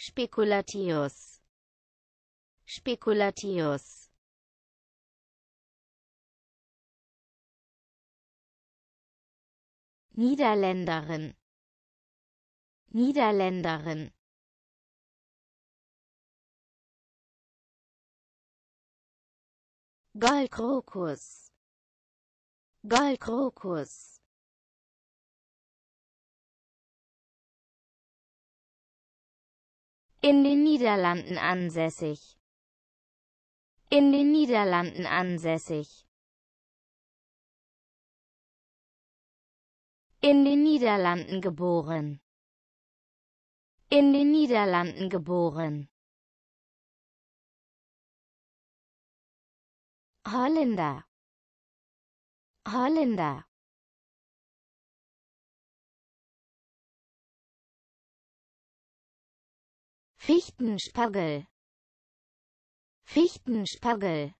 Spekulatius. Spekulatius. Niederländerin. Niederländerin. Goldkrokus. Goldkrokus. in den Niederlanden ansässig, in den Niederlanden ansässig, in den Niederlanden geboren, in den Niederlanden geboren. Holländer Holländer Fichtenspargel Fichtenspargel